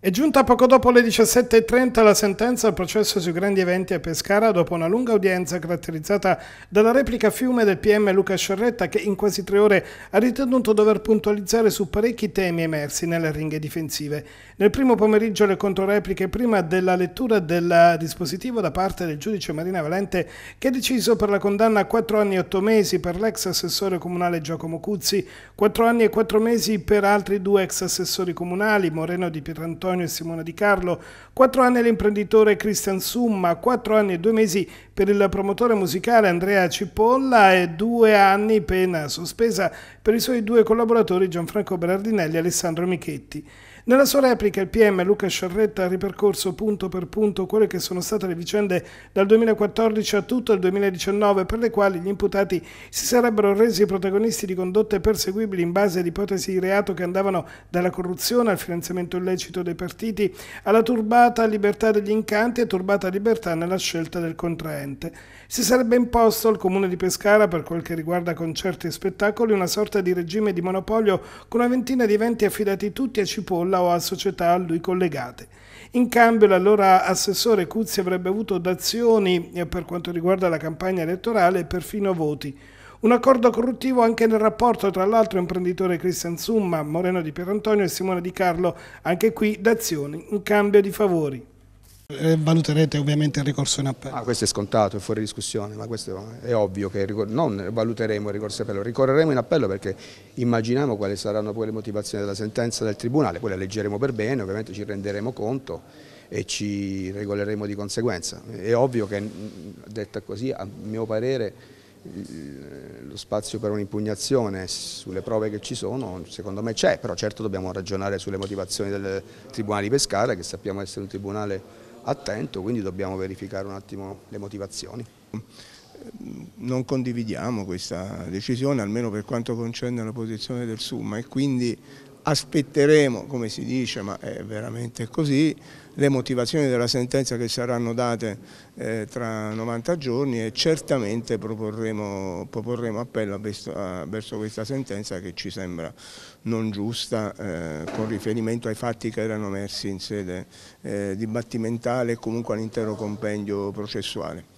È giunta poco dopo le 17.30 la sentenza al processo sui grandi eventi a Pescara dopo una lunga udienza caratterizzata dalla replica a fiume del PM Luca Sciorretta che in quasi tre ore ha ritenuto dover puntualizzare su parecchi temi emersi nelle ringhe difensive. Nel primo pomeriggio le controrepliche prima della lettura del dispositivo da parte del giudice Marina Valente che ha deciso per la condanna a 4 anni e 8 mesi per l'ex assessore comunale Giacomo Cuzzi, 4 anni e 4 mesi per altri due ex assessori comunali Moreno di Pierantoni Antonio e Simona Di Carlo, 4 anni all'imprenditore Christian Summa, 4 anni e 2 mesi per il promotore musicale Andrea Cipolla e 2 anni pena sospesa per i suoi due collaboratori Gianfranco Berardinelli e Alessandro Michetti. Nella sua replica il PM Luca Sciarretta ha ripercorso punto per punto quelle che sono state le vicende dal 2014 a tutto il 2019 per le quali gli imputati si sarebbero resi protagonisti di condotte perseguibili in base ad ipotesi di reato che andavano dalla corruzione al finanziamento illecito dei partiti alla turbata libertà degli incanti e turbata libertà nella scelta del contraente. Si sarebbe imposto al comune di Pescara per quel che riguarda concerti e spettacoli una sorta di regime di monopolio con una ventina di eventi affidati tutti a Cipolla azienda o a società a lui collegate. In cambio l'allora assessore Cuzzi avrebbe avuto dazioni eh, per quanto riguarda la campagna elettorale e perfino voti. Un accordo corruttivo anche nel rapporto tra l'altro imprenditore Cristian Zumma, Moreno di Pierantonio e Simone Di Carlo, anche qui dazioni in cambio di favori. Eh, valuterete ovviamente il ricorso in appello. Ah, questo è scontato, è fuori discussione, ma questo è ovvio che non valuteremo il ricorso in appello, ricorreremo in appello perché immaginiamo quali saranno poi le motivazioni della sentenza del Tribunale, poi le leggeremo per bene, ovviamente ci renderemo conto e ci regoleremo di conseguenza. È ovvio che, detta così, a mio parere lo spazio per un'impugnazione sulle prove che ci sono secondo me c'è, però certo dobbiamo ragionare sulle motivazioni del Tribunale di Pescara che sappiamo essere un tribunale attento, quindi dobbiamo verificare un attimo le motivazioni. Ehm, non condividiamo questa decisione, almeno per quanto concerne la posizione del Summa e quindi aspetteremo, come si dice, ma è veramente così, le motivazioni della sentenza che saranno date eh, tra 90 giorni e certamente proporremo, proporremo appello verso, a, verso, questa sentenza che ci sembra non giusta eh, con riferimento ai fatti che erano emersi in sede eh, dibattimentale e comunque all'intero compendio processuale.